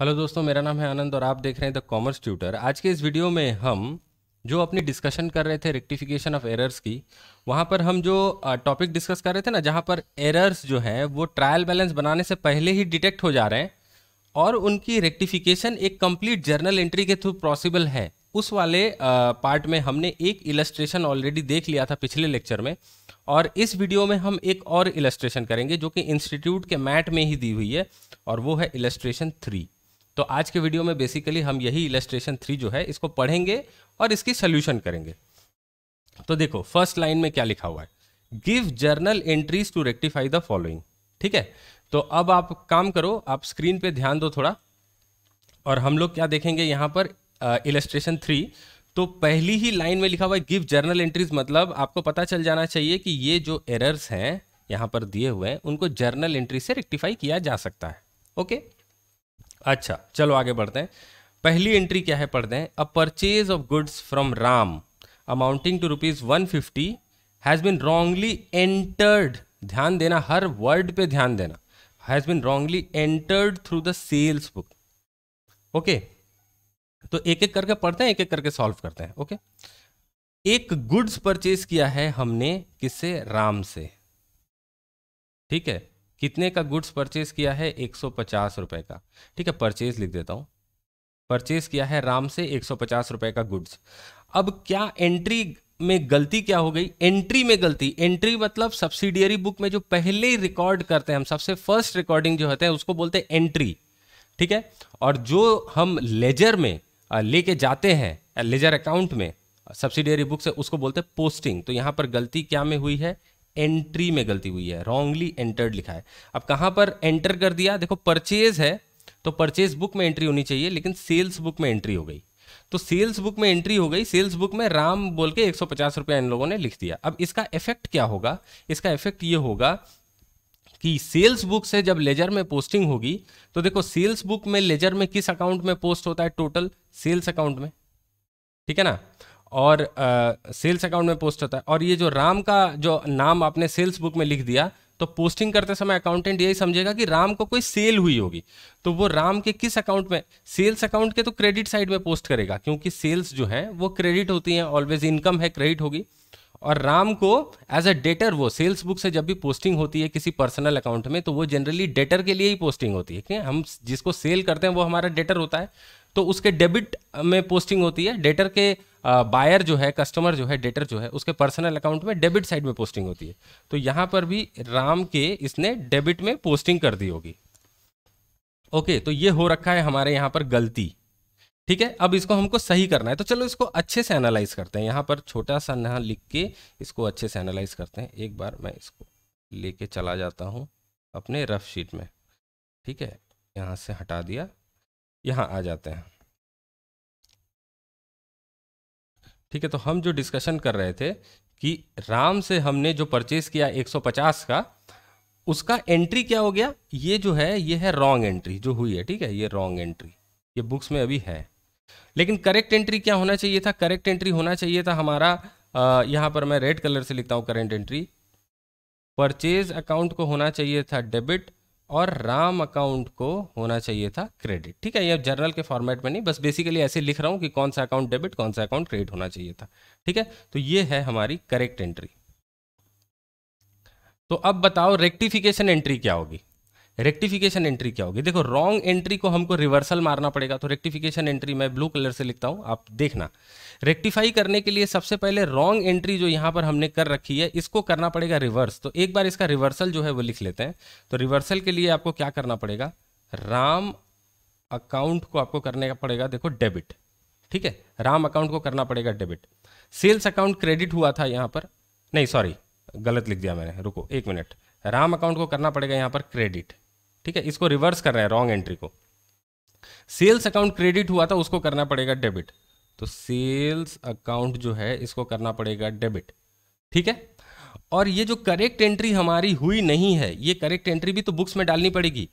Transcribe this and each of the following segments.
Hello दोस्तों मेरा नाम है आनंद और आप देख रहे हैं द कॉमर्स ट्यूटर आज के इस वीडियो में हम जो अपनी डिस्कशन कर रहे थे रेक्टिफिकेशन ऑफ एरर्स की वहाँ पर हम जो टॉपिक डिस्कस कर रहे थे ना जहाँ पर एरर्स जो हैं वो ट्रायल बैलेंस बनाने से पहले ही डिटेक्ट हो जा रहे हैं और उनकी रेक्टिफिकेशन एक कम्प्लीट जर्नल एंट्री के थ्रू पॉसिबल है उस वाले पार्ट में हमने एक इलस्ट्रेशन ऑलरेडी देख लिया था पिछले लेक्चर में और इस वीडियो में हम एक और इलस्ट्रेशन करेंगे जो कि इंस्टीट्यूट के मैट में ही दी हुई है और वो है इलस्ट्रेशन थ्री तो आज के वीडियो में बेसिकली हम यही इलेस्ट्रेशन थ्री जो है इसको पढ़ेंगे और इसकी सोल्यूशन करेंगे तो देखो फर्स्ट लाइन में क्या लिखा हुआ है give journal entries to rectify the following ठीक है तो अब आप काम करो आप स्क्रीन पे ध्यान दो थोड़ा और हम लोग क्या देखेंगे यहां पर इलेस्ट्रेशन uh, थ्री तो पहली ही लाइन में लिखा हुआ है गिव जर्नल एंट्रीज मतलब आपको पता चल जाना चाहिए कि ये जो एरर्स हैं यहां पर दिए हुए हैं उनको जर्नल एंट्री से रेक्टिफाई किया जा सकता है ओके okay? अच्छा चलो आगे बढ़ते हैं पहली एंट्री क्या है पढ़ते हैं a purchase of goods from Ram amounting to rupees one fifty has been wrongly entered ध्यान देना हर वर्ड पे ध्यान देना has been wrongly entered through the sales book okay तो एक एक करके पढ़ते हैं एक एक करके सॉल्व करते हैं ओके okay? एक गुड्स परचेज किया है हमने किससे राम से ठीक है कितने का गुड्स परचेज किया है एक सौ पचास का ठीक है परचेज लिख देता हूँ परचेज किया है राम से एक सौ पचास का गुड्स अब क्या एंट्री में गलती क्या हो गई एंट्री में गलती एंट्री मतलब सब्सिडियरी बुक में जो पहले रिकॉर्ड करते हैं हम सबसे फर्स्ट रिकॉर्डिंग जो होते हैं उसको बोलते हैं एंट्री ठीक है और जो हम लेजर में लेके जाते हैं लेजर अकाउंट में सब्सिडियरी बुक से उसको बोलते हैं पोस्टिंग तो यहाँ पर गलती क्या में हुई है एंट्री में गलती हुई है रॉन्गली एंटर्ड लिखा है अब कहां पर एंटर कर दिया देखो परचेज है तो परचेज बुक में एंट्री होनी चाहिए लेकिन सेल्स बुक में एंट्री हो गई तो सेल्स बुक में एंट्री हो गई सेल्स बुक में राम बोल के एक सौ इन लोगों ने लिख दिया अब इसका इफेक्ट क्या होगा इसका इफेक्ट ये होगा कि सेल्स बुक से जब लेजर में पोस्टिंग होगी तो देखो सेल्स बुक में लेजर में किस अकाउंट में पोस्ट होता है टोटल सेल्स अकाउंट में ठीक है ना और सेल्स अकाउंट में पोस्ट होता है और ये जो राम का जो नाम आपने सेल्स बुक में लिख दिया तो पोस्टिंग करते समय अकाउंटेंट यही समझेगा कि राम को कोई सेल हुई होगी तो वो राम के किस अकाउंट में सेल्स अकाउंट के तो क्रेडिट साइड में पोस्ट करेगा क्योंकि सेल्स जो है वो क्रेडिट होती हैं ऑलवेज इनकम है क्रेडिट होगी और राम को एज अ डेटर वो सेल्स बुक से जब भी पोस्टिंग होती है किसी पर्सनल अकाउंट में तो वो जनरली डेटर के लिए ही पोस्टिंग होती है हम जिसको सेल करते हैं वो हमारा डेटर होता है तो उसके डेबिट में पोस्टिंग होती है डेटर के बायर जो है कस्टमर जो है डेटर जो है उसके पर्सनल अकाउंट में डेबिट साइड में पोस्टिंग होती है तो यहां पर भी राम के इसने डेबिट में पोस्टिंग कर दी होगी ओके तो ये हो रखा है हमारे यहां पर गलती ठीक है अब इसको हमको सही करना है तो चलो इसको अच्छे से एनालाइज करते हैं यहां पर छोटा सा नहा लिख के इसको अच्छे से एनालाइज करते हैं एक बार मैं इसको लेके चला जाता हूं अपने रफ शीट में ठीक है यहां से हटा दिया यहाँ आ जाते हैं ठीक है तो हम जो डिस्कशन कर रहे थे कि राम से हमने जो परचेस किया 150 का उसका एंट्री क्या हो गया ये जो है ये है रॉन्ग एंट्री जो हुई है ठीक है ये रॉन्ग एंट्री ये बुक्स में अभी है लेकिन करेक्ट एंट्री क्या होना चाहिए था करेक्ट एंट्री होना चाहिए था हमारा आ, यहाँ पर मैं रेड कलर से लिखता हूँ करेंट एंट्री परचेज अकाउंट को होना चाहिए था डेबिट और राम अकाउंट को होना चाहिए था क्रेडिट ठीक है ये जर्नल के फॉर्मेट में नहीं बस बेसिकली ऐसे लिख रहा हूँ कि कौन सा अकाउंट डेबिट कौन सा अकाउंट क्रेडिट होना चाहिए था ठीक है तो ये है हमारी करेक्ट एंट्री तो अब बताओ रेक्टिफिकेशन एंट्री क्या होगी रेक्टिफिकेशन एंट्री क्या होगी देखो रॉन्ग एंट्री को हमको रिवर्सल मारना पड़ेगा तो रेक्टिफिकेशन एंट्री मैं ब्लू कलर से लिखता हूँ आप देखना रेक्टिफाई करने के लिए सबसे पहले रॉन्ग एंट्री जो यहाँ पर हमने कर रखी है इसको करना पड़ेगा रिवर्स तो एक बार इसका रिवर्सल जो है वो लिख लेते हैं तो रिवर्सल के लिए आपको क्या करना पड़ेगा राम अकाउंट को आपको करने का पड़ेगा देखो डेबिट ठीक है राम अकाउंट को करना पड़ेगा डेबिट सेल्स अकाउंट क्रेडिट हुआ था यहाँ पर नहीं सॉरी गलत लिख दिया मैंने रुको एक मिनट राम अकाउंट को करना पड़ेगा यहाँ पर क्रेडिट ठीक है इसको रिवर्स कर रहा है रॉन्ग एंट्री को सेल्स अकाउंट क्रेडिट हुआ था उसको करना पड़ेगा डेबिट तो सेल्स अकाउंट जो है इसको करना पड़ेगा डेबिट ठीक है और ये जो करेक्ट एंट्री हमारी हुई नहीं है ये करेक्ट एंट्री भी तो बुक्स में डालनी पड़ेगी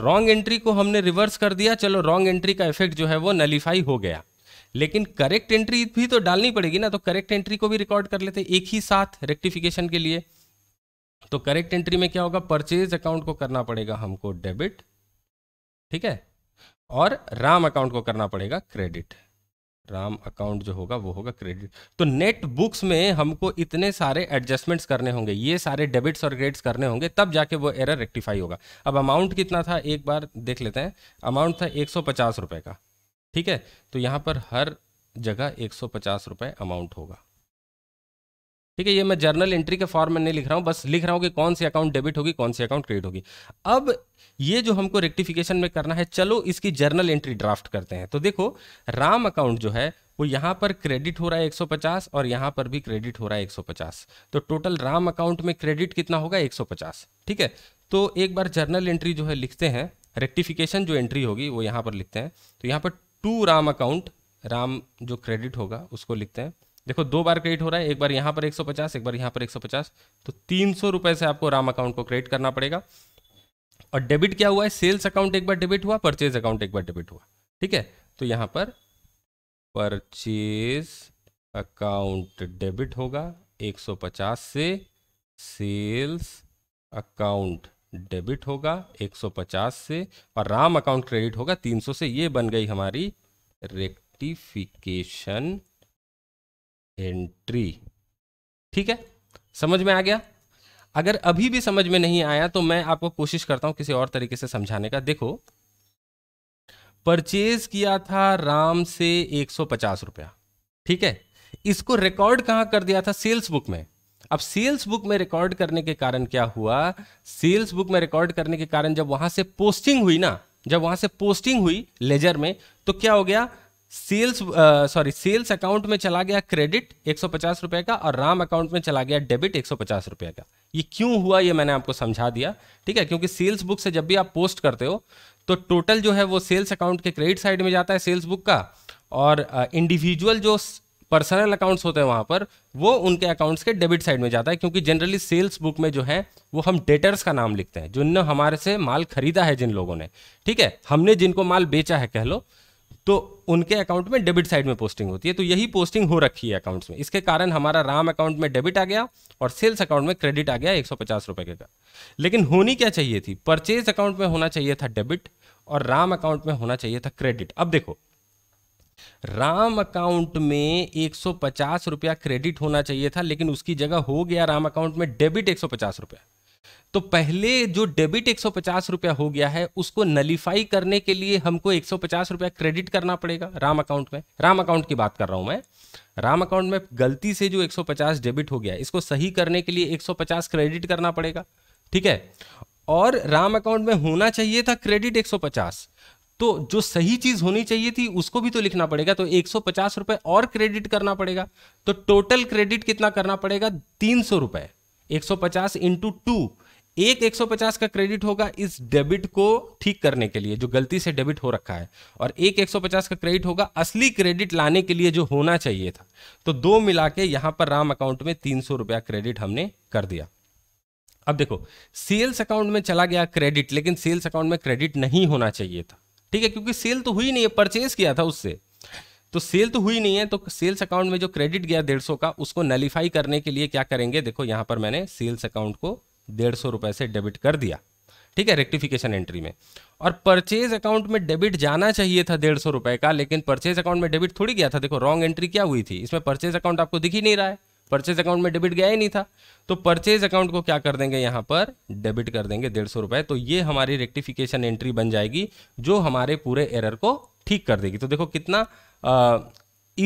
रॉन्ग एंट्री को हमने रिवर्स कर दिया चलो रॉन्ग एंट्री का इफेक्ट जो है वो नलीफाई हो गया लेकिन करेक्ट एंट्री भी तो डालनी पड़ेगी ना तो करेक्ट एंट्री को भी रिकॉर्ड कर लेते एक ही साथ रेक्टिफिकेशन के लिए तो करेक्ट एंट्री में क्या होगा परचेज अकाउंट को करना पड़ेगा हमको डेबिट ठीक है और राम अकाउंट को करना पड़ेगा क्रेडिट राम अकाउंट जो होगा वो होगा क्रेडिट तो नेट बुक्स में हमको इतने सारे एडजस्टमेंट्स करने होंगे ये सारे डेबिट्स और क्रेडिट्स करने होंगे तब जाके वो एरर रेक्टिफाई होगा अब अमाउंट कितना था एक बार देख लेते हैं अमाउंट था एक सौ का ठीक है तो यहाँ पर हर जगह एक सौ अमाउंट होगा ठीक है ये मैं जर्नल एंट्री के फॉर्म में नहीं लिख रहा हूँ बस लिख रहा हूँ कि कौन सी अकाउंट डेबिट होगी कौन सी अकाउंट क्रेडिट होगी अब ये जो हमको रेक्टिफिकेशन में करना है चलो इसकी जर्नल एंट्री ड्राफ्ट करते हैं तो देखो राम अकाउंट जो है वो यहाँ पर क्रेडिट हो रहा है 150 और यहाँ पर भी क्रेडिट हो रहा है 150 तो टोटल राम अकाउंट में क्रेडिट कितना होगा 150 ठीक है तो एक बार जर्नल एंट्री जो है लिखते हैं रेक्टिफिकेशन जो एंट्री होगी वो यहाँ पर लिखते हैं तो यहाँ पर टू राम अकाउंट राम जो क्रेडिट होगा उसको लिखते हैं देखो दो बार क्रेडिट हो रहा है एक बार यहाँ पर 150 एक बार यहाँ पर 150 तो तीन सौ से आपको राम अकाउंट को क्रेडिट करना पड़ेगा और डेबिट क्या हुआ है सेल्स अकाउंट एक बार डेबिट हुआ परचेज अकाउंट एक बार डेबिट हुआ ठीक है तो यहाँ पर परचेज अकाउंट डेबिट होगा 150 से सेल्स अकाउंट डेबिट होगा 150 से और राम अकाउंट क्रेडिट होगा 300 से ये बन गई हमारी रेक्टिफिकेशन एंट्री ठीक है समझ में आ गया अगर अभी भी समझ में नहीं आया तो मैं आपको कोशिश करता हूं किसी और तरीके से समझाने का देखो परचेज किया था राम से एक सौ पचास रुपया ठीक है इसको रिकॉर्ड कहां कर दिया था सेल्स बुक में अब सेल्स बुक में रिकॉर्ड करने के कारण क्या हुआ सेल्स बुक में रिकॉर्ड करने के कारण जब वहां से पोस्टिंग हुई ना जब वहां से पोस्टिंग हुई लेजर में तो क्या हो गया सेल्स सॉरी सेल्स अकाउंट में चला गया क्रेडिट एक सौ रुपए का और राम अकाउंट में चला गया डेबिट एक सौ रुपए का ये क्यों हुआ ये मैंने आपको समझा दिया ठीक है क्योंकि सेल्स बुक से जब भी आप पोस्ट करते हो तो टोटल जो है वो सेल्स अकाउंट के क्रेडिट साइड में जाता है सेल्स बुक का और इंडिविजुअल जो पर्सनल अकाउंट्स होते हैं वहाँ पर वो उनके अकाउंट्स के डेबिट साइड में जाता है क्योंकि जनरली सेल्स बुक में जो है वो हम डेटर्स का नाम लिखते हैं जिनने हमारे से माल खरीदा है जिन लोगों ने ठीक है हमने जिनको माल बेचा है कह लो तो उनके अकाउंट में डेबिट साइड में पोस्टिंग होती है तो यही पोस्टिंग हो रखी है अकाउंट्स में इसके कारण हमारा राम अकाउंट में डेबिट आ गया और सेल्स अकाउंट में क्रेडिट आ गया एक सौ के का लेकिन होनी क्या चाहिए थी परचेज अकाउंट में होना चाहिए था डेबिट और राम अकाउंट में होना चाहिए था क्रेडिट अब देखो राम अकाउंट में एक रुपया क्रेडिट होना चाहिए था लेकिन उसकी जगह हो गया राम अकाउंट में डेबिट एक रुपया तो पहले जो डेबिट एक रुपया हो गया है उसको नलीफाई करने के लिए हमको एक रुपया क्रेडिट करना पड़ेगा राम अकाउंट में राम अकाउंट की बात कर रहा हूं मैं राम अकाउंट में गलती से जो 150 डेबिट हो गया इसको सही करने के लिए 150 क्रेडिट करना पड़ेगा ठीक है और राम अकाउंट में होना चाहिए था क्रेडिट 150 तो जो सही चीज होनी चाहिए थी उसको भी तो लिखना पड़ेगा तो एक रुपए और क्रेडिट करना पड़ेगा तो टोटल क्रेडिट कितना करना पड़ेगा तीन सौ रुपए 150 इंटू टू एक 150 का क्रेडिट होगा इस डेबिट को ठीक करने के लिए जो गलती से डेबिट हो रखा है और एक 150 का क्रेडिट होगा असली क्रेडिट लाने के लिए जो होना चाहिए था तो दो मिला के यहां पर राम अकाउंट में तीन सौ रुपया क्रेडिट हमने कर दिया अब देखो सेल्स अकाउंट में चला गया क्रेडिट लेकिन सेल्स अकाउंट में क्रेडिट नहीं होना चाहिए था ठीक है क्योंकि सेल तो हुई नहीं है परचेज किया था उससे तो सेल तो हुई नहीं है तो सेल्स अकाउंट में जो क्रेडिट गया डेढ़ सौ का उसको नलीफाई करने के लिए क्या करेंगे देखो यहां पर मैंने सेल्स अकाउंट को डेढ़ सौ रुपए से डेबिट कर दिया ठीक है रेक्टिफिकेशन एंट्री में और परचेज अकाउंट में डेबिट जाना चाहिए था डेढ़ सौ रुपए का लेकिन परचेज अकाउंट में डेबिट थोड़ी गया था देखो रॉन्ग एंट्री क्या हुई थी इसमें परचेज अकाउंट आपको दिख ही नहीं रहा है परचेज अकाउंट में डेबिट गया ही नहीं था तो परचेज अकाउंट को क्या कर देंगे यहां पर डेबिट कर देंगे डेढ़ सौ रुपए तो ये हमारी रेक्टिफिकेशन एंट्री बन जाएगी जो हमारे पूरे एरर को ठीक कर देगी तो देखो कितना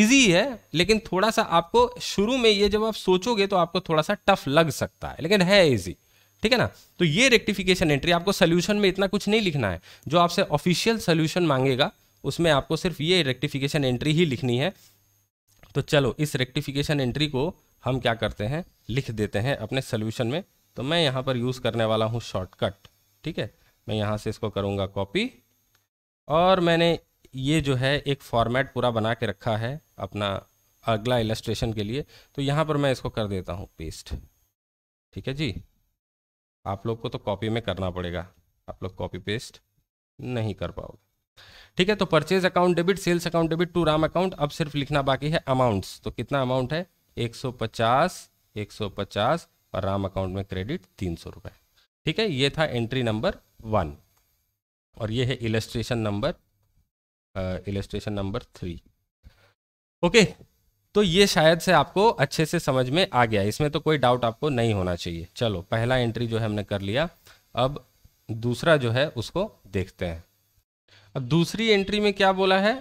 ईजी है लेकिन थोड़ा सा आपको शुरू में ये जब आप सोचोगे तो आपको थोड़ा सा टफ लग सकता है लेकिन है ईजी ठीक है ना तो ये रेक्टिफिकेशन एंट्री आपको सोल्यूशन में इतना कुछ नहीं लिखना है जो आपसे ऑफिशियल सोल्यूशन मांगेगा उसमें आपको सिर्फ ये रेक्टिफिकेशन एंट्री ही लिखनी है तो चलो इस रेक्टिफिकेशन एंट्री को हम क्या करते हैं लिख देते हैं अपने सोल्यूशन में तो मैं यहाँ पर यूज़ करने वाला हूँ शॉर्टकट ठीक है मैं यहाँ से इसको करूँगा कॉपी और मैंने ये जो है एक फॉर्मेट पूरा बना के रखा है अपना अगला इलस्ट्रेशन के लिए तो यहाँ पर मैं इसको कर देता हूँ पेस्ट ठीक है जी आप लोग को तो कॉपी में करना पड़ेगा आप लोग कॉपी पेस्ट नहीं कर पाओगे ठीक है तो purchase account debit sales account debit to Ram account अब सिर्फ लिखना बाकी है अमाउंट्स तो कितना अमाउंट है 150 150 और राम अकाउंट में क्रेडिट तीन सौ ठीक है ये था एंट्री नंबर वन और ये है illustration number illustration number three okay तो ये शायद से आपको अच्छे से समझ में आ गया इसमें तो कोई डाउट आपको नहीं होना चाहिए चलो पहला एंट्री जो है हमने कर लिया अब दूसरा जो है उसको देखते हैं अब दूसरी एंट्री में क्या बोला है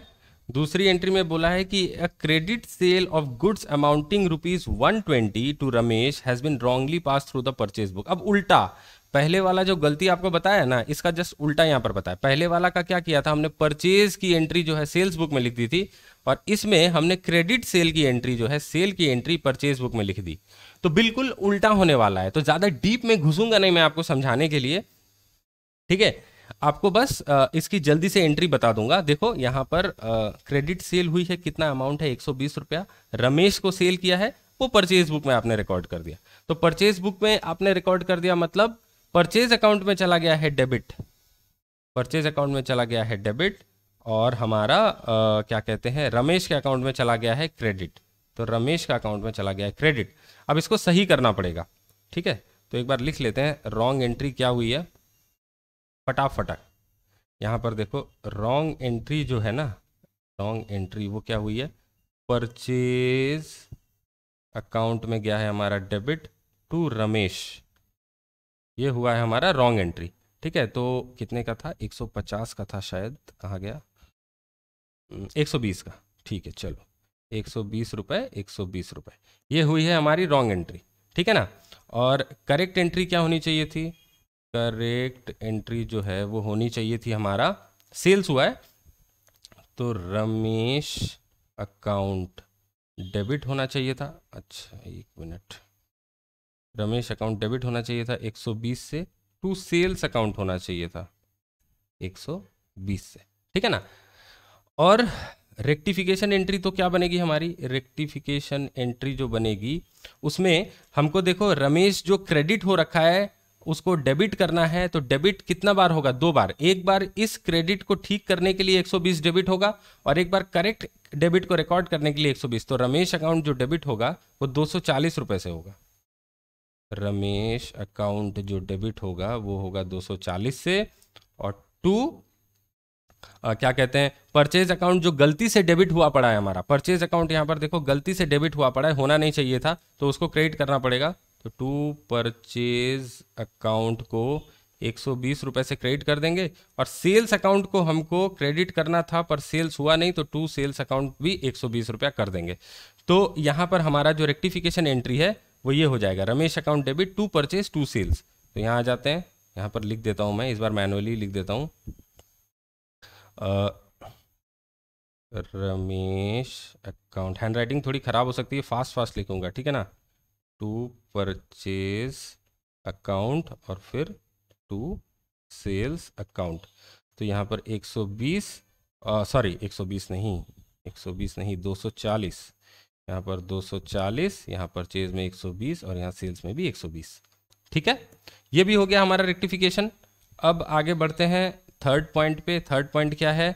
दूसरी एंट्री में बोला है कि credit sale of goods amounting rupees twenty to Ramesh has been wrongly pass through the purchase book अब उल्टा पहले वाला जो गलती आपको बताया ना इसका जस्ट उल्टा यहाँ पर बताया पहले वाला का क्या किया था हमने परचेज की एंट्री जो है सेल्स बुक में लिख दी थी और इसमें हमने क्रेडिट सेल की एंट्री जो है सेल की एंट्री परचेज बुक में लिख दी तो बिल्कुल उल्टा होने वाला है तो ज़्यादा डीप में घुसूंगा नहीं मैं आपको समझाने के लिए ठीक है आपको बस इसकी जल्दी से एंट्री बता दूंगा देखो यहाँ पर क्रेडिट सेल हुई है कितना अमाउंट है एक रुपया रमेश को सेल किया है वो परचेज बुक में आपने रिकॉर्ड कर दिया तो परचेज बुक में आपने रिकॉर्ड कर दिया मतलब परचेज अकाउंट में चला गया है डेबिट परचेज अकाउंट में चला गया है डेबिट और हमारा आ, क्या कहते हैं रमेश के अकाउंट में चला गया है क्रेडिट तो रमेश का अकाउंट में चला गया है क्रेडिट अब इसको सही करना पड़ेगा ठीक है तो एक बार लिख लेते हैं रॉन्ग एंट्री क्या हुई है फटाफटक यहाँ पर देखो रॉन्ग एंट्री जो है ना रॉन्ग एंट्री वो क्या हुई है परचेज अकाउंट में गया है हमारा डेबिट टू रमेश ये हुआ है हमारा रॉन्ग एंट्री ठीक है तो कितने का था 150 का था शायद कहाँ गया 120 हम्म, का ठीक है चलो एक सौ बीस रुपये एक सौ बीस ये हुई है हमारी रॉन्ग एंट्री ठीक है ना और करेक्ट एंट्री क्या होनी चाहिए थी करेक्ट एंट्री जो है वो होनी चाहिए थी हमारा सेल्स हुआ है तो रमेश अकाउंट डेबिट होना चाहिए था अच्छा एक मिनट रमेश अकाउंट डेबिट होना चाहिए था 120 से टू सेल्स अकाउंट होना चाहिए था 120 से ठीक है ना और रेक्टिफिकेशन एंट्री तो क्या बनेगी हमारी रेक्टिफिकेशन एंट्री जो बनेगी उसमें हमको देखो रमेश जो क्रेडिट हो रखा है उसको डेबिट करना है तो डेबिट कितना बार होगा दो बार एक बार इस क्रेडिट को ठीक करने के लिए 120 डेबिट होगा और एक बार करेक्ट डेबिट को रिकॉर्ड करने के लिए 120 तो रमेश अकाउंट जो डेबिट होगा वो दो सौ से होगा रमेश अकाउंट जो डेबिट होगा वो होगा 240 से और टू आ, क्या कहते हैं परचेज अकाउंट जो गलती से डेबिट हुआ पड़ा है हमारा परचेज अकाउंट यहाँ पर देखो गलती से डेबिट हुआ पड़ा है होना नहीं चाहिए था तो उसको क्रेडिट करना पड़ेगा तो टू परचेज अकाउंट को एक सौ से क्रेडिट कर देंगे और सेल्स अकाउंट को हमको क्रेडिट करना था पर सेल्स हुआ नहीं तो टू सेल्स अकाउंट भी एक सौ कर देंगे तो यहां पर हमारा जो रेक्टिफिकेशन एंट्री है वो ये हो जाएगा Ramesh account debit to purchase to sales तो यहाँ आ जाते हैं यहाँ पर लिख देता हूँ मैं इस बार मैनुअली लिख देता हूँ रमेश अकाउंट हैंड राइटिंग थोड़ी ख़राब हो सकती है फास्ट फास्ट लिखूंगा ठीक है ना टू परचेज अकाउंट और फिर टू सेल्स अकाउंट तो यहाँ पर 120 सॉरी 120 नहीं 120 नहीं 240 यहाँ पर 240 यहाँ परचेज में 120 और यहाँ सेल्स में भी 120 ठीक है ये भी हो गया हमारा रेक्टिफिकेशन अब आगे बढ़ते हैं थर्ड पॉइंट पे थर्ड पॉइंट क्या है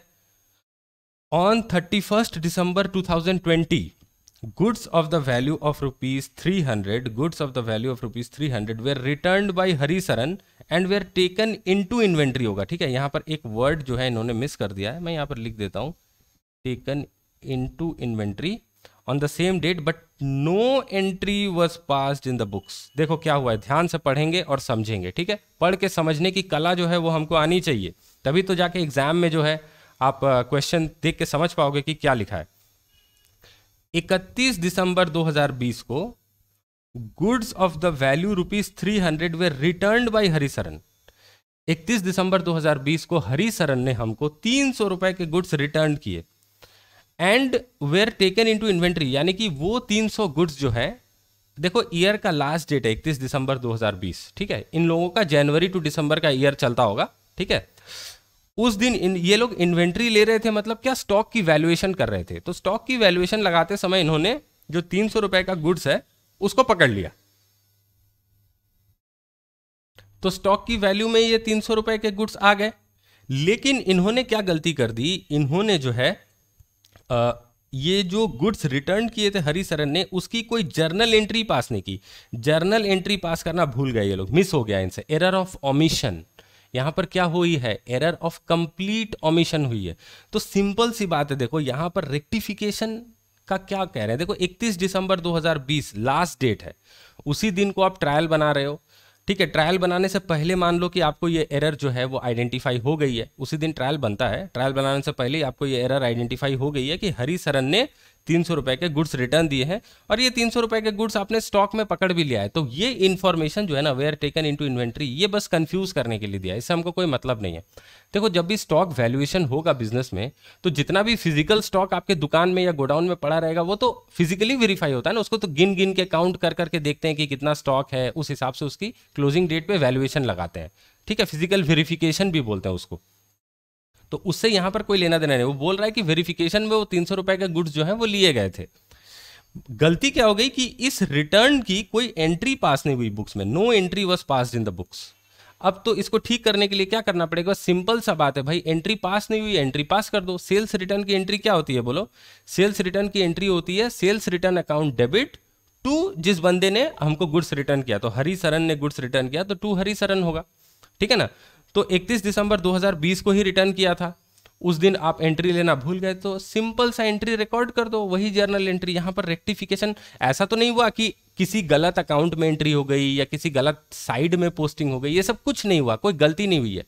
on thirty first December two thousand twenty the value of rupees three hundred goods of the value of rupees three hundred were return by Hari Saran and were taken into inventory होगा ठीक है यहाँ पर एक word जो है इन्होंने miss कर दिया है मैं यहाँ पर लिख देता हूँ taken into inventory on the same date but no entry was passed in the books देखो क्या हुआ है ध्यान से पढ़ेंगे और समझेंगे ठीक है पढ़ के समझने की कला जो है वो हमको आनी चाहिए तभी तो जाके एग्जाम में जो है आप क्वेश्चन देख के समझ पाओगे कि क्या लिखा है 31 दिसंबर 2020 को goods of the value rupees three hundred were return by Harisharan इकतीस दिसंबर 2020 को हरिशरण ने हमको तीन सौ रुपए के गुड्स रिटर्न किए and were taken into inventory यानी कि वो 300 गुड्स जो है देखो ईयर का लास्ट डेट है इकतीस दिसंबर 2020 ठीक है इन लोगों का जनवरी टू दिसंबर का ईयर चलता होगा ठीक है उस दिन इन ये लोग इन्वेंट्री ले रहे थे मतलब क्या स्टॉक की वैल्यूएशन कर रहे थे तो स्टॉक की वैल्यूएशन लगाते समय इन्होंने जो तीन सौ रुपए का गुड्स है उसको पकड़ लिया तो स्टॉक की वैल्यू में ये तीन सौ रुपए के गुड्स आ गए लेकिन इन्होंने क्या गलती कर दी इन्होंने जो है ये जो गुड्स रिटर्न किए थे हरी सरन ने उसकी कोई जर्नल एंट्री पास नहीं की जर्नल एंट्री पास करना भूल गए ये लोग मिस हो गया इनसे एरर ऑफ ऑमिशन यहां पर क्या हुई है एरर ऑफ कंप्लीट ऑमिशन हुई है तो सिंपल सी बात है देखो यहां पर रेक्टिफिकेशन का क्या कह रहे हैं देखो 31 दिसंबर 2020 लास्ट डेट है उसी दिन को आप ट्रायल बना रहे हो ठीक है ट्रायल बनाने से पहले मान लो कि आपको ये एरर जो है वो आइडेंटिफाई हो गई है उसी दिन ट्रायल बनता है ट्रायल बनाने से पहले आपको ये एरर आइडेंटिफाई हो गई है कि हरी सरन ने तीन सौ रुपए के गुड्स रिटर्न दिए हैं और ये तीन सौ रुपए के गुड्स आपने स्टॉक में पकड़ भी लिया है तो ये इन्फॉर्मेशन जो है ना were taken into inventory ये बस कंफ्यूज करने के लिए दिया है इससे हमको कोई मतलब नहीं है देखो जब भी स्टॉक वैल्यूएशन होगा बिजनेस में तो जितना भी फिजिकल स्टॉक आपके दुकान में या गोडाउन में पड़ा रहेगा वो तो फिजिकली वेरीफाई होता है ना उसको तो गिन गिन के काउंट कर करके देखते हैं कि कितना स्टॉक है उस हिसाब से उसकी क्लोजिंग डेट पर वैल्यूएशन लगाते हैं ठीक है फिजिकल वेरिफिकेशन भी बोलते हैं उसको तो उससे यहाँ पर कोई लेना देना नहीं वो बोल रहा है कि वेरिफिकेशन में वो तीन सौ रुपए के गुड्स जो है वो लिए गए थे गलती क्या हो गई कि इस रिटर्न की कोई एंट्री पास नहीं हुई बुक्स में no entry was pass in the books अब तो इसको ठीक करने के लिए क्या करना पड़ेगा सिंपल सा बात है भाई एंट्री पास नहीं हुई एंट्री पास कर दो सेल्स रिटर्न की एंट्री क्या होती है बोलो सेल्स रिटर्न की एंट्री होती है sales return account debit to जिस बंदे ने हमको गुड्स रिटर्न किया तो हरी सरन ने गुड्स रिटर्न किया तो टू हरी सरन होगा ठीक है ना तो 31 दिसंबर 2020 को ही रिटर्न किया था उस दिन आप एंट्री लेना भूल गए तो सिंपल सा एंट्री रिकॉर्ड कर दो वही जर्नल एंट्री यहाँ पर रेक्टिफिकेशन ऐसा तो नहीं हुआ कि किसी गलत अकाउंट में एंट्री हो गई या किसी गलत साइड में पोस्टिंग हो गई ये सब कुछ नहीं हुआ कोई गलती नहीं हुई है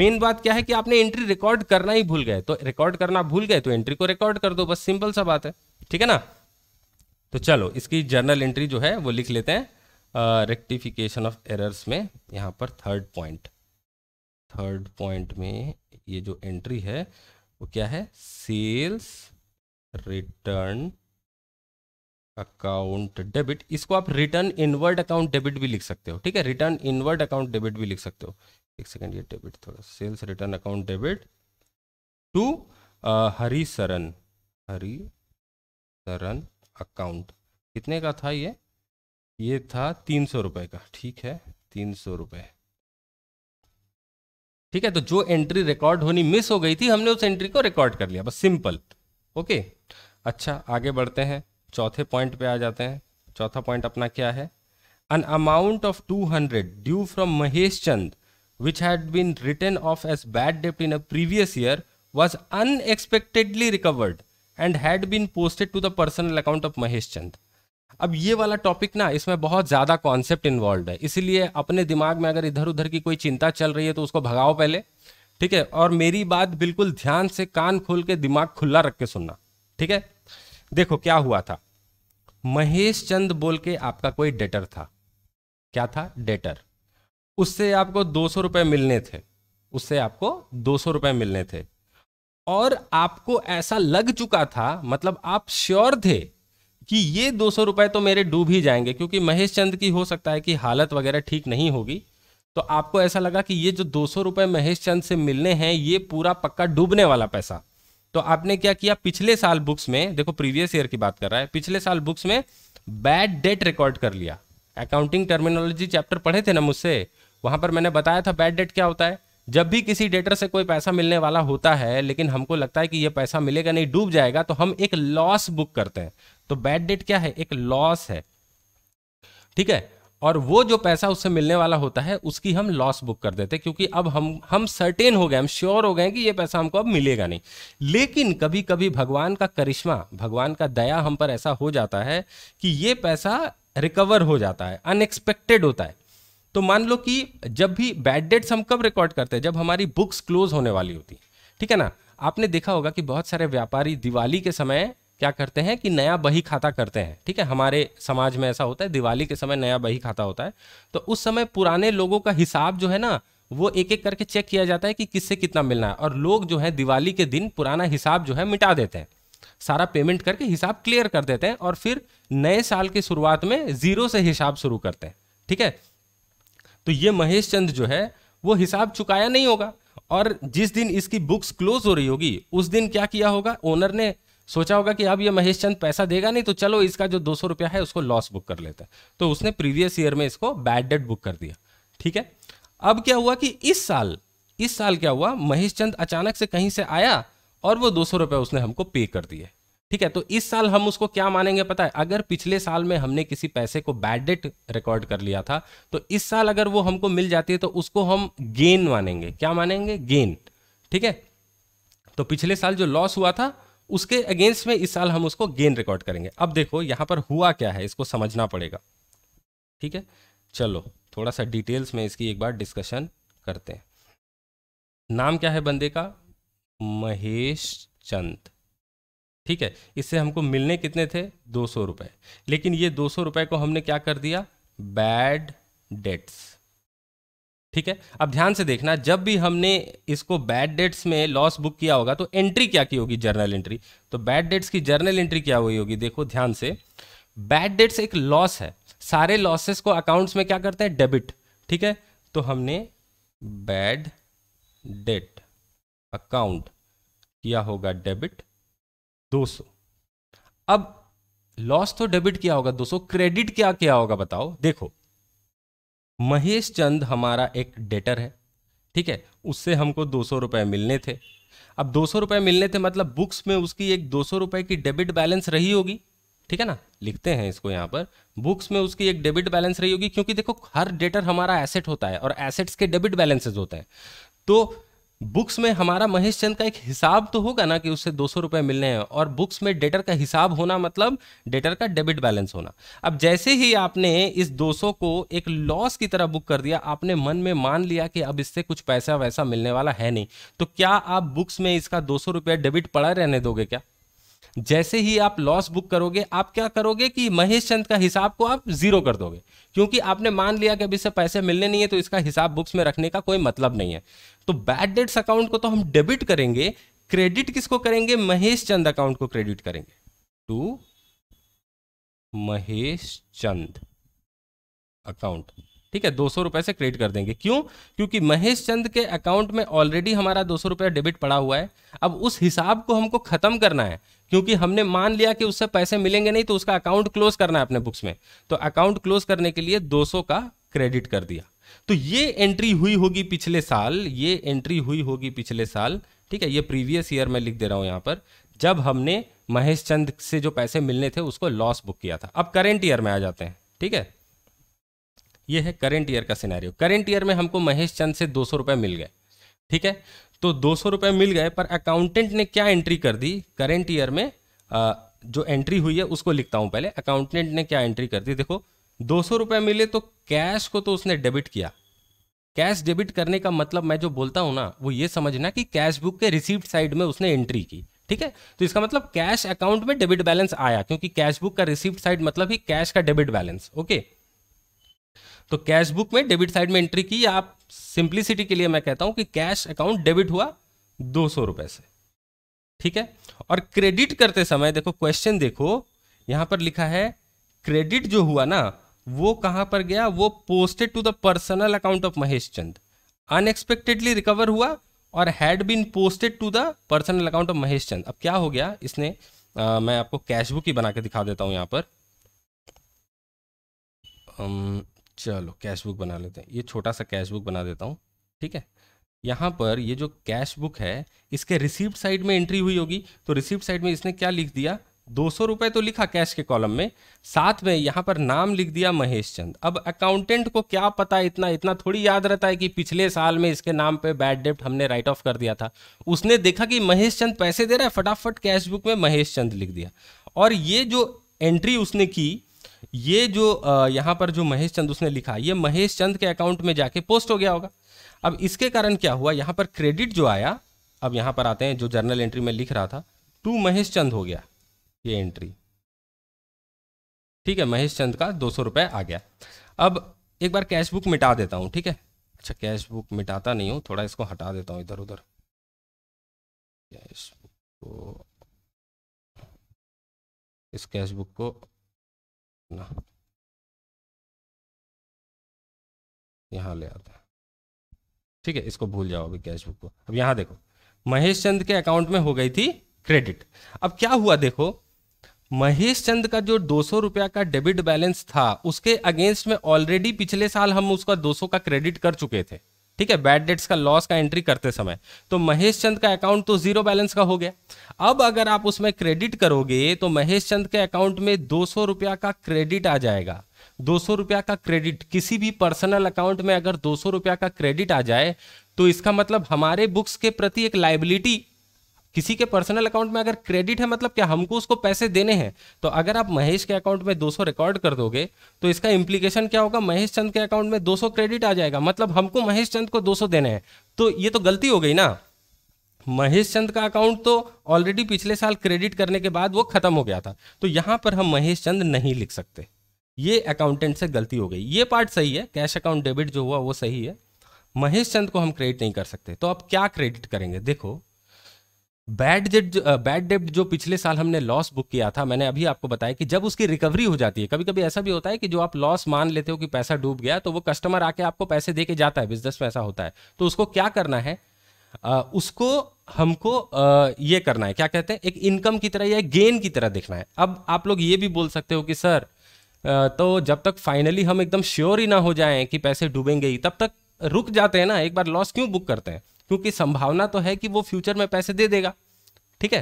मेन बात क्या है कि आपने एंट्री रिकॉर्ड करना ही भूल गए तो रिकॉर्ड करना भूल गए तो एंट्री को रिकॉर्ड कर दो बस सिंपल सा बात है ठीक है ना तो चलो इसकी जर्नल एंट्री जो है वो लिख लेते हैं रेक्टिफिकेशन ऑफ एरर्स में यहाँ पर थर्ड पॉइंट थर्ड पॉइंट में ये जो एंट्री है वो क्या है सेल्स रिटर्न अकाउंट डेबिट इसको आप रिटर्न इनवर्ड अकाउंट डेबिट भी लिख सकते हो ठीक है रिटर्न इनवर्ड अकाउंट डेबिट भी लिख सकते हो एक सेकेंड ये डेबिट थोड़ा sales return account debit to Hari Saran Hari Saran account कितने का था ये ये था तीन सौ रुपये का ठीक है तीन सौ रुपये ठीक है तो जो एंट्री रिकॉर्ड होनी मिस हो गई थी हमने उस एंट्री को रिकॉर्ड कर लिया बस सिंपल ओके अच्छा आगे बढ़ते हैं चौथे पॉइंट पे आ जाते हैं चौथा पॉइंट अपना क्या है an amount of two hundred due from Mahesh Chand which had been return of as bad डेप्ट in a previous year was unexpectedly recovered and had been posted to the personal account of Mahesh Chand अब ये वाला topic ना इसमें बहुत ज़्यादा concept involve है इसीलिए अपने दिमाग में अगर इधर उधर की कोई चिंता चल रही है तो उसको भगाओ पहले ठीक है और मेरी बात बिल्कुल ध्यान से कान खोल के दिमाग खुला रख के सुनना ठीक है देखो क्या हुआ था महेश चंद बोल के आपका कोई डेटर था क्या था डेटर उससे आपको दो सौ रुपये मिलने थे उससे आपको दो सौ रुपये मिलने थे और आपको ऐसा लग चुका था मतलब आप श्योर थे कि ये दो सौ रुपये तो मेरे डूब ही जाएंगे क्योंकि महेश चंद की हो सकता है कि हालत वगैरह ठीक नहीं होगी तो आपको ऐसा लगा कि ये जो दो सौ रुपये महेश चंद से मिलने हैं ये पूरा पक्का डूबने वाला पैसा तो आपने क्या किया पिछले साल बुक्स में देखो प्रीवियस ईयर की बात कर रहा है पिछले साल बुक्स में बैड डेट रिकॉर्ड कर लिया अकाउंटिंग टर्मिनोलॉजी चैप्टर पढ़े थे ना मुझसे वहां पर मैंने बताया था बैड डेट क्या होता है जब भी किसी डेटर से कोई पैसा मिलने वाला होता है लेकिन हमको लगता है कि यह पैसा मिलेगा नहीं डूब जाएगा तो हम एक लॉस बुक करते हैं तो बैड डेट क्या है एक लॉस है ठीक है और वो जो पैसा उससे मिलने वाला होता है उसकी हम लॉस बुक कर देते क्योंकि अब हम हम सर्टेन हो गए हम श्योर हो गए कि ये पैसा हमको अब मिलेगा नहीं लेकिन कभी कभी भगवान का करिश्मा भगवान का दया हम पर ऐसा हो जाता है कि ये पैसा रिकवर हो जाता है अनएक्सपेक्टेड होता है तो मान लो कि जब भी बैड डेट्स हम कब रिकॉर्ड करते हैं जब हमारी बुक्स क्लोज होने वाली होती ठीक है ना आपने देखा होगा कि बहुत सारे व्यापारी दिवाली के समय क्या करते हैं कि नया बही खाता करते हैं ठीक है हमारे समाज में ऐसा होता है दिवाली के समय नया बही खाता होता है तो उस समय पुराने लोगों का हिसाब जो है ना वो एक एक करके चेक किया जाता है कि किससे कितना मिलना है और लोग जो है दिवाली के दिन पुराना हिसाब जो है मिटा देते हैं सारा पेमेंट करके हिसाब क्लियर कर देते हैं और फिर नए साल की शुरुआत में जीरो से हिसाब शुरू करते हैं ठीक है तो ये महेश चंद जो है वो हिसाब चुकाया नहीं होगा और जिस दिन इसकी बुक्स क्लोज हो रही होगी उस दिन क्या किया होगा ओनर ने सोचा होगा कि अब ये महेश चंद पैसा देगा नहीं तो चलो इसका जो दो सौ रुपया है उसको लॉस बुक कर लेता है तो उसने प्रीवियस ईयर में इसको बैड डेट बुक कर दिया ठीक है अब क्या हुआ कि इस साल इस साल क्या हुआ महेश चंद अचानक से कहीं से आया और वो दो सौ रुपये उसने हमको पे कर दिए ठीक है तो इस साल हम उसको क्या मानेंगे पता है अगर पिछले साल में हमने किसी पैसे को बैड डेट रिकॉर्ड कर लिया था तो इस साल अगर वो हमको मिल जाती है तो उसको हम गेन मानेंगे क्या मानेंगे गेन ठीक है तो पिछले साल जो लॉस हुआ था उसके अगेंस्ट में इस साल हम उसको गेन रिकॉर्ड करेंगे अब देखो यहाँ पर हुआ क्या है इसको समझना पड़ेगा ठीक है चलो थोड़ा सा डिटेल्स में इसकी एक बार डिस्कशन करते हैं नाम क्या है बंदे का महेश चंद ठीक है इससे हमको मिलने कितने थे दो सौ रुपये लेकिन ये दो सौ रुपये को हमने क्या कर दिया बैड डेट्स ठीक है अब ध्यान से देखना जब भी हमने इसको बैड डेट्स में लॉस बुक किया होगा तो एंट्री क्या की होगी जर्नल एंट्री तो बैड डेट्स की जर्नल एंट्री क्या हुई होगी देखो ध्यान से बैड डेट्स एक लॉस है सारे लॉसेस को अकाउंट्स में क्या करते हैं डेबिट ठीक है तो हमने बैड डेट अकाउंट किया होगा डेबिट 200 अब लॉस तो डेबिट किया होगा 200 क्रेडिट क्या किया होगा बताओ देखो महेश चंद हमारा एक डेटर है ठीक है उससे हमको दो सौ रुपये मिलने थे अब दो सौ रुपये मिलने थे मतलब बुक्स में उसकी एक दो सौ रुपये की डेबिट बैलेंस रही होगी ठीक है ना लिखते हैं इसको यहाँ पर बुक्स में उसकी एक डेबिट बैलेंस रही होगी क्योंकि देखो हर डेटर हमारा एसेट होता है और एसेट्स के डेबिट बैलेंसेज होते हैं तो बुक्स में हमारा महेश चंद का एक हिसाब तो होगा ना कि उससे दो सौ रुपये मिलने हैं और बुक्स में डेटर का हिसाब होना मतलब डेटर का डेबिट बैलेंस होना अब जैसे ही आपने इस दो सौ को एक लॉस की तरह बुक कर दिया आपने मन में मान लिया कि अब इससे कुछ पैसा वैसा मिलने वाला है नहीं तो क्या आप बुक्स में इसका दो सौ रुपया डेबिट पड़ा रहने दोगे क्या जैसे ही आप लॉस बुक करोगे आप क्या करोगे कि महेश चंद का हिसाब को आप जीरो कर दोगे क्योंकि आपने मान लिया कि अभी से पैसे मिलने नहीं है तो इसका हिसाब बुक्स में रखने का कोई मतलब नहीं है तो बैड डेट्स अकाउंट को तो हम डेबिट करेंगे क्रेडिट किसको करेंगे महेश चंद अकाउंट को क्रेडिट करेंगे टू महेश चंद अकाउंट ठीक है दो सौ रुपए से क्रेडिट कर देंगे क्यों क्योंकि महेश चंद के अकाउंट में ऑलरेडी हमारा दो सौ रुपया डेबिट पड़ा हुआ है अब उस हिसाब को हमको खत्म करना है क्योंकि हमने मान लिया कि उससे पैसे मिलेंगे नहीं तो उसका अकाउंट क्लोज करना है अपने बुक्स में तो अकाउंट क्लोज करने के लिए सौ का क्रेडिट कर दिया तो ये एंट्री हुई होगी पिछले साल ये एंट्री हुई होगी पिछले साल ठीक है ये प्रीवियस ईयर में लिख दे रहा हूं यहां पर जब हमने महेश चंद से जो पैसे मिलने थे उसको लॉस बुक किया था अब करेंट ईयर में आ जाते हैं ठीक है ये है करेंट ईयर का सिनेरियो करेंट ईयर में हमको महेश चंद से दो सौ मिल गए ठीक है तो दो सौ मिल गए पर अकाउंटेंट ने क्या एंट्री कर दी करेंट ईयर में आ, जो एंट्री हुई है उसको लिखता हूं पहले अकाउंटेंट ने क्या एंट्री कर दी देखो दो सौ मिले तो कैश को तो उसने डेबिट किया कैश डेबिट करने का मतलब मैं जो बोलता हूं ना वो ये समझना कि कैश बुक के रिसीप्ट साइड में उसने एंट्री की ठीक है तो इसका मतलब कैश अकाउंट में डेबिट बैलेंस आया क्योंकि कैश बुक का रिसीप्ट साइड मतलब ही कैश का डेबिट बैलेंस ओके तो कैश बुक में डेबिट साइड में एंट्री की आप सिंप्लिसिटी के लिए मैं कहता हूं कि कैश अकाउंट डेबिट हुआ दो सौ रुपए से ठीक है और क्रेडिट करते समय देखो क्वेश्चन देखो यहां पर लिखा है क्रेडिट जो हुआ ना वो कहां पर गया वो posted to the personal account of Mahesh Chand unexpectedly recover हुआ और had been posted to the personal account of Mahesh Chand अब क्या हो गया इसने आ, मैं आपको कैश बुक ही बना के दिखा देता हूं यहां पर चलो कैश बुक बना लेते हैं ये छोटा सा कैश बुक बना देता हूँ ठीक है यहाँ पर ये जो कैश बुक है इसके रिसिप्ट साइड में एंट्री हुई होगी तो रिसिप्ट साइड में इसने क्या लिख दिया दो सौ रुपये तो लिखा कैश के कॉलम में साथ में यहाँ पर नाम लिख दिया महेश चंद अब अकाउंटेंट को क्या पता इतना इतना थोड़ी याद रहता है कि पिछले साल में इसके नाम पे बैड डेप्ट हमने राइट ऑफ कर दिया था उसने देखा कि महेश चंद पैसे दे रहा है फटाफट कैश बुक में महेश चंद लिख दिया और ये जो एंट्री उसने की ये जो यहाँ पर जो महेश चंद उसने लिखा ये महेश चंद के अकाउंट में जाके पोस्ट हो गया होगा अब इसके कारण क्या हुआ यहाँ पर क्रेडिट जो आया अब यहाँ पर आते हैं जो जर्नल एंट्री में लिख रहा था टू महेश चंद हो गया ये एंट्री ठीक है महेश चंद का दो सौ आ गया अब एक बार कैश बुक मिटा देता हूँ ठीक है अच्छा कैश बुक मिटाता नहीं हूँ थोड़ा इसको हटा देता हूँ इधर उधर कैश बुक को इस कैश बुक को अपना यहाँ ले आता है ठीक है इसको भूल जाओ अभी कैश बुक को अब यहां देखो महेश चंद के अकाउंट में हो गई थी क्रेडिट अब क्या हुआ देखो महेश चंद का जो दो सौ रुपया का डेबिट बैलेंस था उसके अगेंस्ट में ऑलरेडी पिछले साल हम उसका दो सौ का क्रेडिट कर चुके थे ठीक है बैड डेट्स का लॉस का एंट्री करते समय तो महेश चंद का अकाउंट तो जीरो बैलेंस का हो गया अब अगर आप उसमें क्रेडिट करोगे तो महेश चंद के अकाउंट में दो सौ रुपया का क्रेडिट आ जाएगा दो सौ रुपया का क्रेडिट किसी भी पर्सनल अकाउंट में अगर दो सौ रुपया का क्रेडिट आ जाए तो इसका मतलब हमारे बुक्स के प्रति एक लाइबिलिटी किसी के पर्सनल अकाउंट में अगर क्रेडिट है मतलब क्या हमको उसको पैसे देने हैं तो अगर आप महेश के अकाउंट में 200 रिकॉर्ड कर दोगे तो इसका इम्प्लीकेशन क्या होगा महेश चंद के अकाउंट में 200 क्रेडिट आ जाएगा मतलब हमको महेश चंद को 200 देने हैं तो ये तो गलती हो गई ना महेश चंद का अकाउंट तो ऑलरेडी पिछले साल क्रेडिट करने के बाद वो खत्म हो गया था तो यहां पर हम महेश चंद नहीं लिख सकते ये अकाउंटेंट से गलती हो गई ये पार्ट सही है कैश अकाउंट डेबिट जो हुआ वो सही है महेश चंद को हम क्रेडिट नहीं कर सकते तो आप क्या क्रेडिट करेंगे देखो बैड डेट बैड डेट जो पिछले साल हमने लॉस बुक किया था मैंने अभी आपको बताया कि जब उसकी रिकवरी हो जाती है कभी कभी ऐसा भी होता है कि जो आप लॉस मान लेते हो कि पैसा डूब गया तो वो कस्टमर आके आपको पैसे दे के जाता है बिजनेस में ऐसा होता है तो उसको क्या करना है आ, उसको हमको आ, ये करना है क्या कहते हैं एक इनकम की तरह या गेन की तरह देखना है अब आप लोग ये भी बोल सकते हो कि सर आ, तो जब तक फाइनली हम एकदम श्योर ही ना हो जाएं कि पैसे डूबेंगे ही तब तक रुक जाते हैं ना एक बार लॉस क्यों बुक करते हैं क्योंकि संभावना तो है कि वो फ्यूचर में पैसे दे देगा ठीक है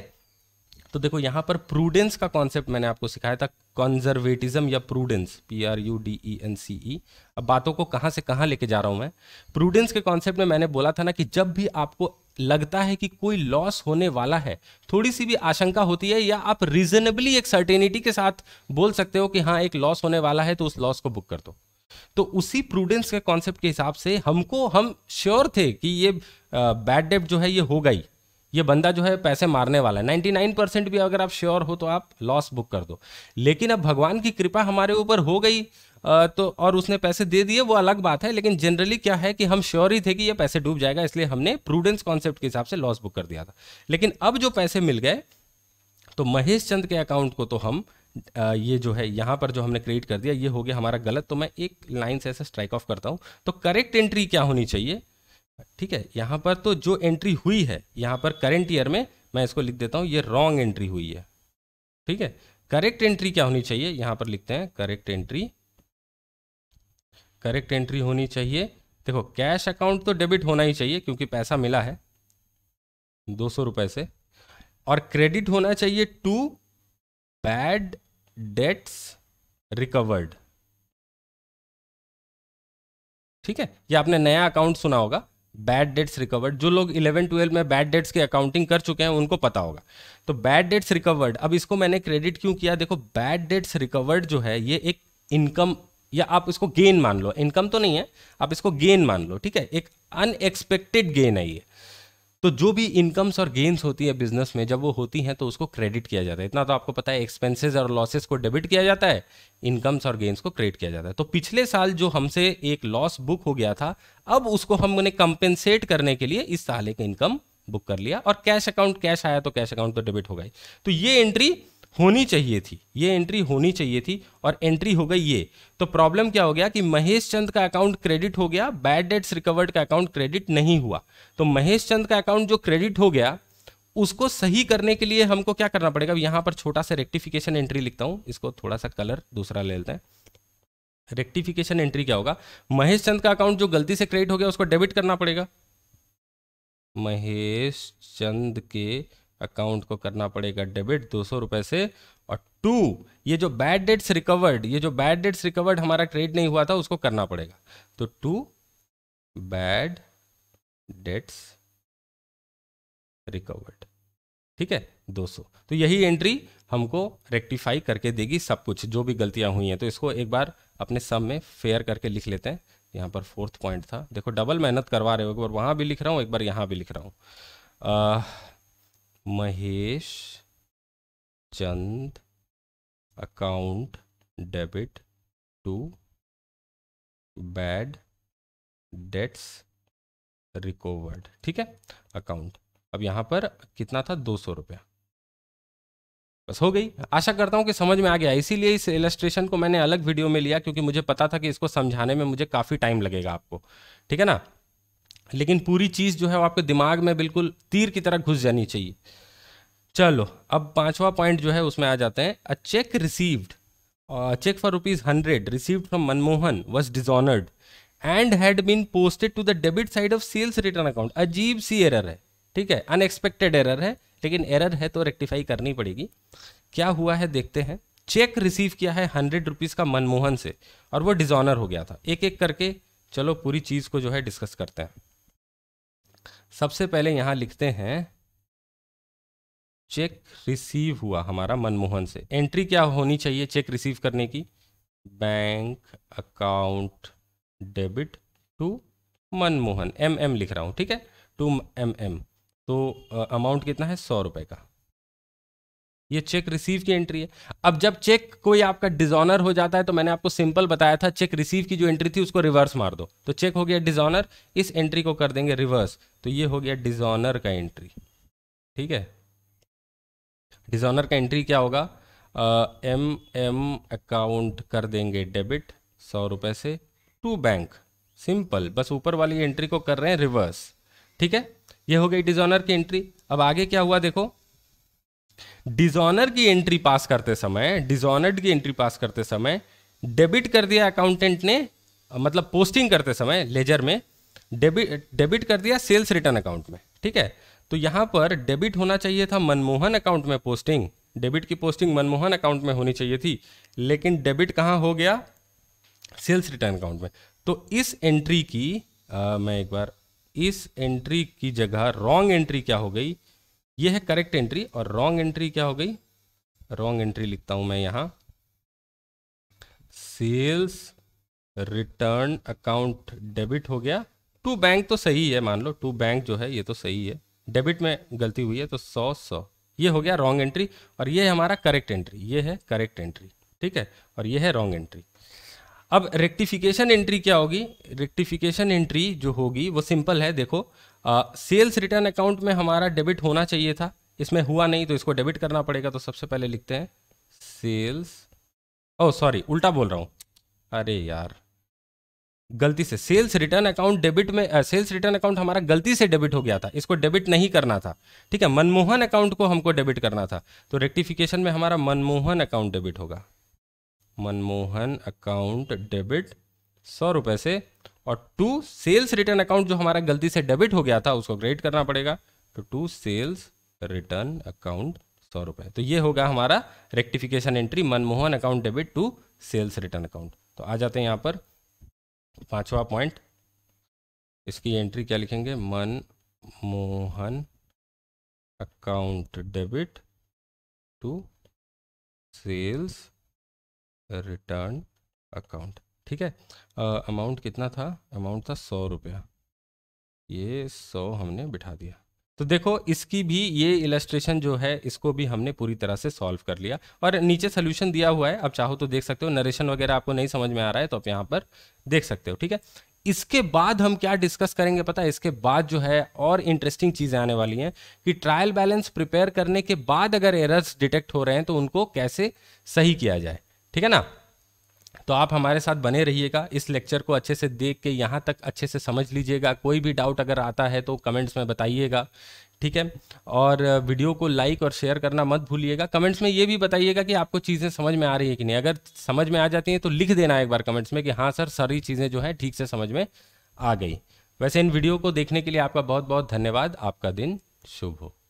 तो देखो यहां पर प्रूडेंस का कॉन्सेप्ट मैंने आपको सिखाया था कंजर्वेटिज्म या prudence P R U D E N C E अब बातों को कहां से कहां लेके जा रहा हूं मैं प्रूडेंस के कॉन्सेप्ट में मैंने बोला था ना कि जब भी आपको लगता है कि कोई लॉस होने वाला है थोड़ी सी भी आशंका होती है या आप रीजनेबली एक सर्टेनिटी के साथ बोल सकते हो कि हाँ एक लॉस होने वाला है तो उस लॉस को बुक कर दो तो उसी प्रूडेंस के कॉन्सेप्ट के हिसाब से हमको हम श्योर थे कि ये बैड डेप जो है ये हो गई ये बंदा जो है पैसे मारने वाला है 99 परसेंट भी अगर आप श्योर हो तो आप लॉस बुक कर दो लेकिन अब भगवान की कृपा हमारे ऊपर हो गई तो और उसने पैसे दे दिए वो अलग बात है लेकिन जनरली क्या है कि हम श्योर ही थे कि ये पैसे डूब जाएगा इसलिए हमने प्रूडेंस कॉन्सेप्ट के हिसाब से लॉस बुक कर दिया था लेकिन अब जो पैसे मिल गए तो महेश चंद के अकाउंट को तो हम ये जो है यहाँ पर जो हमने क्रिएट कर दिया ये हो गया हमारा गलत तो मैं एक लाइन से ऐसे स्ट्राइक ऑफ करता हूँ तो करेक्ट एंट्री क्या होनी चाहिए ठीक है यहाँ पर तो जो एंट्री हुई है यहाँ पर करेंट ईयर में मैं इसको लिख देता हूँ ये रॉन्ग एंट्री हुई है ठीक है करेक्ट एंट्री क्या होनी चाहिए यहाँ पर लिखते हैं करेक्ट एंट्री करेक्ट एंट्री होनी चाहिए देखो कैश अकाउंट तो डेबिट होना ही चाहिए क्योंकि पैसा मिला है दो सौ रुपये से और क्रेडिट होना चाहिए टू बैड डेट्स रिकवर्ड ठीक है ये आपने नया अकाउंट सुना होगा बैड डेट्स रिकवर्ड जो लोग 11 12 में बैड डेट्स की अकाउंटिंग कर चुके हैं उनको पता होगा तो बैड डेट्स रिकवर्ड अब इसको मैंने क्रेडिट क्यों किया देखो बैड डेट्स रिकवर्ड जो है ये एक इनकम या आप इसको गेन मान लो इनकम तो नहीं है आप इसको गेन मान लो ठीक है एक अनएक्सपेक्टेड गेन है ये तो जो भी इनकम्स और गेन्स होती है बिजनेस में जब वो होती हैं तो उसको क्रेडिट किया जाता है इतना तो आपको पता है एक्सपेंसेस और लॉसेस को डेबिट किया जाता है इनकम्स और गेन्स को क्रेडिट किया जाता है तो पिछले साल जो हमसे एक लॉस बुक हो गया था अब उसको हमने कंपेंसेट करने के लिए इस साल एक इनकम बुक कर लिया और कैश अकाउंट कैश आया तो कैश अकाउंट तो डेबिट हो गई तो ये एंट्री होनी चाहिए थी ये एंट्री होनी चाहिए थी और एंट्री हो गई ये तो प्रॉब्लम क्या हो गया कि महेश चंद का अकाउंट क्रेडिट हो गया बैड डेट्स रिकवर्ड का अकाउंट क्रेडिट नहीं हुआ तो महेश चंद का अकाउंट जो क्रेडिट हो गया उसको सही करने के लिए हमको क्या करना पड़ेगा यहाँ पर छोटा सा रेक्टिफिकेशन एंट्री लिखता हूँ इसको थोड़ा सा कलर दूसरा ले लेते हैं रेक्टिफिकेशन एंट्री क्या होगा महेश चंद का अकाउंट जो गलती से क्रेडिट हो गया उसको डेबिट करना पड़ेगा महेश चंद के अकाउंट को करना पड़ेगा डेबिट दो सौ रुपये से और टू ये जो बैड डेट्स रिकवर्ड ये जो बैड डेट्स रिकवर्ड हमारा ट्रेड नहीं हुआ था उसको करना पड़ेगा तो टू बैड डेट्स रिकवर्ड ठीक है 200 तो यही एंट्री हमको रेक्टिफाई करके देगी सब कुछ जो भी गलतियां हुई हैं तो इसको एक बार अपने सम में फेयर करके लिख लेते हैं यहाँ पर फोर्थ पॉइंट था देखो डबल मेहनत करवा रहे हो एक बार वहाँ भी लिख रहा हूँ एक बार यहाँ भी लिख रहा हूँ Mahesh Chand account debit to bad debts recovered ठीक है अकाउंट अब यहां पर कितना था दो सौ रुपया बस हो गई आशा करता हूं कि समझ में आ गया इसीलिए इस इलस्ट्रेशन को मैंने अलग वीडियो में लिया क्योंकि मुझे पता था कि इसको समझाने में मुझे काफ़ी टाइम लगेगा आपको ठीक है ना लेकिन पूरी चीज़ जो है वो आपके दिमाग में बिल्कुल तीर की तरह घुस जानी चाहिए चलो अब पांचवा पॉइंट जो है उसमें आ जाते हैं a cheque received cheque for rupees hundred received from Manmohan was dishonoured and had been posted to the debit side of sales return account अजीब सी एरर है ठीक है अनएक्सपेक्टेड एरर है लेकिन एरर है तो रेक्टिफाई करनी पड़ेगी क्या हुआ है देखते हैं चेक रिसीव किया है हंड्रेड रुपीज़ का मनमोहन से और वो डिजॉनर हो गया था एक एक करके चलो पूरी चीज़ को जो है डिस्कस करते हैं सबसे पहले यहां लिखते हैं चेक रिसीव हुआ हमारा मनमोहन से एंट्री क्या होनी चाहिए चेक रिसीव करने की bank account debit to Manmohan M M लिख रहा हूं ठीक है टू एम एम तो अमाउंट कितना है सौ रुपए का ये चेक रिसीव की एंट्री है अब जब चेक कोई आपका डिजॉनर हो जाता है तो मैंने आपको सिंपल बताया था चेक रिसीव की जो एंट्री थी उसको रिवर्स मार दो तो चेक हो गया डिजॉनर इस एंट्री को कर देंगे रिवर्स तो ये हो गया डिजॉनर का एंट्री ठीक है डिजॉनर का एंट्री क्या होगा एम एम अकाउंट कर देंगे डेबिट सौ रुपए से टू बैंक सिंपल बस ऊपर वाली एंट्री को कर रहे हैं रिवर्स ठीक है ये हो गई डिजॉनर की एंट्री अब आगे क्या हुआ देखो डिजॉनर की एंट्री पास करते समय डिजॉनर्ड की एंट्री पास करते समय डेबिट कर दिया अकाउंटेंट ने मतलब पोस्टिंग करते समय लेजर में डेबिट डेबिट कर दिया सेल्स रिटर्न अकाउंट में ठीक है तो यहां पर डेबिट होना चाहिए था मनमोहन अकाउंट में पोस्टिंग डेबिट की पोस्टिंग मनमोहन अकाउंट में होनी चाहिए थी लेकिन डेबिट कहां हो गया सेल्स रिटर्न अकाउंट में तो इस एंट्री की आ, मैं एक बार इस एंट्री की जगह रॉन्ग एंट्री क्या हो गई ये है करेक्ट एंट्री और रॉन्ग एंट्री क्या हो गई रॉन्ग एंट्री लिखता हूं मैं यहां सेल्स रिटर्न अकाउंट डेबिट हो गया टू बैंक तो सही है मान लो टू बैंक जो है ये तो सही है डेबिट में गलती हुई है तो सौ सौ ये हो गया रॉन्ग एंट्री और ये हमारा करेक्ट एंट्री ये है करेक्ट एंट्री ठीक है और ये है रॉन्ग एंट्री अब रेक्टिफिकेशन एंट्री क्या होगी रेक्टिफिकेशन एंट्री जो होगी वो सिंपल है देखो सेल्स रिटर्न अकाउंट में हमारा डेबिट होना चाहिए था इसमें हुआ नहीं तो इसको डेबिट करना पड़ेगा तो सबसे पहले लिखते हैं सेल्स ओ सॉरी उल्टा बोल रहा हूँ अरे यार गलती से सेल्स रिटर्न अकाउंट डेबिट में सेल्स रिटर्न अकाउंट हमारा गलती से डेबिट हो गया था इसको डेबिट नहीं करना था ठीक है मनमोहन अकाउंट को हमको डेबिट करना था तो रेक्टिफिकेशन में हमारा मनमोहन अकाउंट डेबिट होगा मनमोहन अकाउंट डेबिट सौ रुपये से और टू सेल्स रिटर्न अकाउंट जो हमारा गलती से डेबिट हो गया था उसको क्रेडिट करना पड़ेगा तो टू सेल्स रिटर्न अकाउंट सौ रुपए तो ये होगा हमारा rectification entry Manmohan account debit to sales return account तो आ जाते हैं यहां पर पांचवा पॉइंट इसकी एंट्री क्या लिखेंगे Manmohan account debit to sales return account ठीक है अमाउंट कितना था अमाउंट था सौ रुपया ये सौ हमने बिठा दिया तो देखो इसकी भी ये इलेस्ट्रेशन जो है इसको भी हमने पूरी तरह से सॉल्व कर लिया और नीचे सोल्यूशन दिया हुआ है आप चाहो तो देख सकते हो नरेशन वगैरह आपको नहीं समझ में आ रहा है तो आप यहाँ पर देख सकते हो ठीक है इसके बाद हम क्या डिस्कस करेंगे पता है इसके बाद जो है और इंटरेस्टिंग चीज़ें आने वाली हैं कि ट्रायल बैलेंस प्रिपेयर करने के बाद अगर एरर्स डिटेक्ट हो रहे हैं तो उनको कैसे सही किया जाए ठीक है ना तो आप हमारे साथ बने रहिएगा इस लेक्चर को अच्छे से देख के यहाँ तक अच्छे से समझ लीजिएगा कोई भी डाउट अगर आता है तो कमेंट्स में बताइएगा ठीक है और वीडियो को लाइक और शेयर करना मत भूलिएगा कमेंट्स में ये भी बताइएगा कि आपको चीज़ें समझ में आ रही है कि नहीं अगर समझ में आ जाती हैं तो लिख देना एक बार कमेंट्स में कि हाँ सर सारी चीज़ें जो है ठीक से समझ में आ गई वैसे इन वीडियो को देखने के लिए आपका बहुत बहुत धन्यवाद आपका दिन शुभ हो